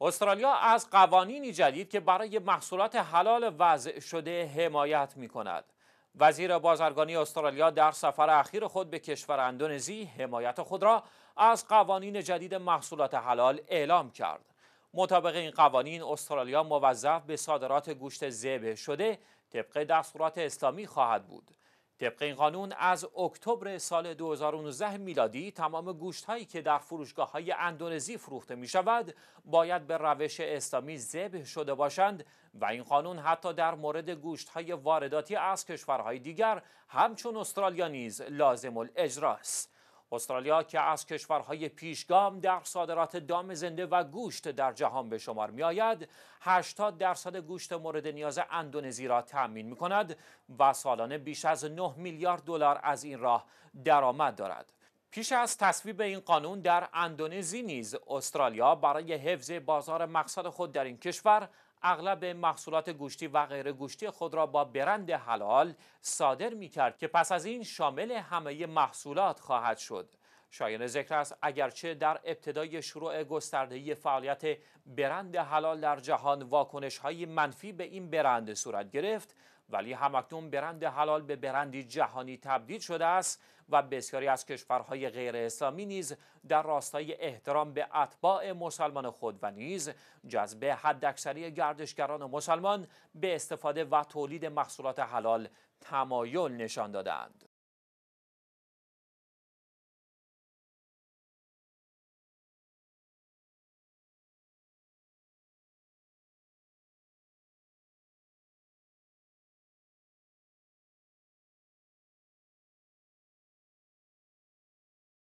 استرالیا از قوانینی جدید که برای محصولات حلال وضع شده حمایت می کند. وزیر بازرگانی استرالیا در سفر اخیر خود به کشور اندونزی حمایت خود را از قوانین جدید محصولات حلال اعلام کرد. مطابق این قوانین استرالیا موظف به صادرات گوشت زبه شده طبق دستورات اسلامی خواهد بود. طبق این قانون از اکتبر سال 2019 میلادی تمام گوشت هایی که در فروشگاه های اندونزی فروخته می شود باید به روش اسلامی ذبح شده باشند و این قانون حتی در مورد گوشت های وارداتی از کشورهای دیگر همچون استرالیا نیز لازم الاجراست. است استرالیا که از کشورهای پیشگام در صادرات دام زنده و گوشت در جهان به شمار می آید 80 درصد گوشت مورد نیاز اندونزی را تأمین می کند و سالانه بیش از 9 میلیارد دلار از این راه درآمد دارد پیش از تصویب این قانون در اندونزی نیز استرالیا برای حفظ بازار مقصد خود در این کشور اغلب محصولات گوشتی و غیر گوشتی خود را با برند حلال صادر می کرد که پس از این شامل همه محصولات خواهد شد. شاید ذکر است اگرچه در ابتدای شروع گستردهی فعالیت برند حلال در جهان واکنش های منفی به این برند صورت گرفت ولی همکنون برند حلال به برندی جهانی تبدیل شده است و بسیاری از کشورهای غیر اسلامی نیز در راستای احترام به اتباع مسلمان خود و نیز جذب حداکثری گردشگران مسلمان به استفاده و تولید محصولات حلال تمایل نشان دادند.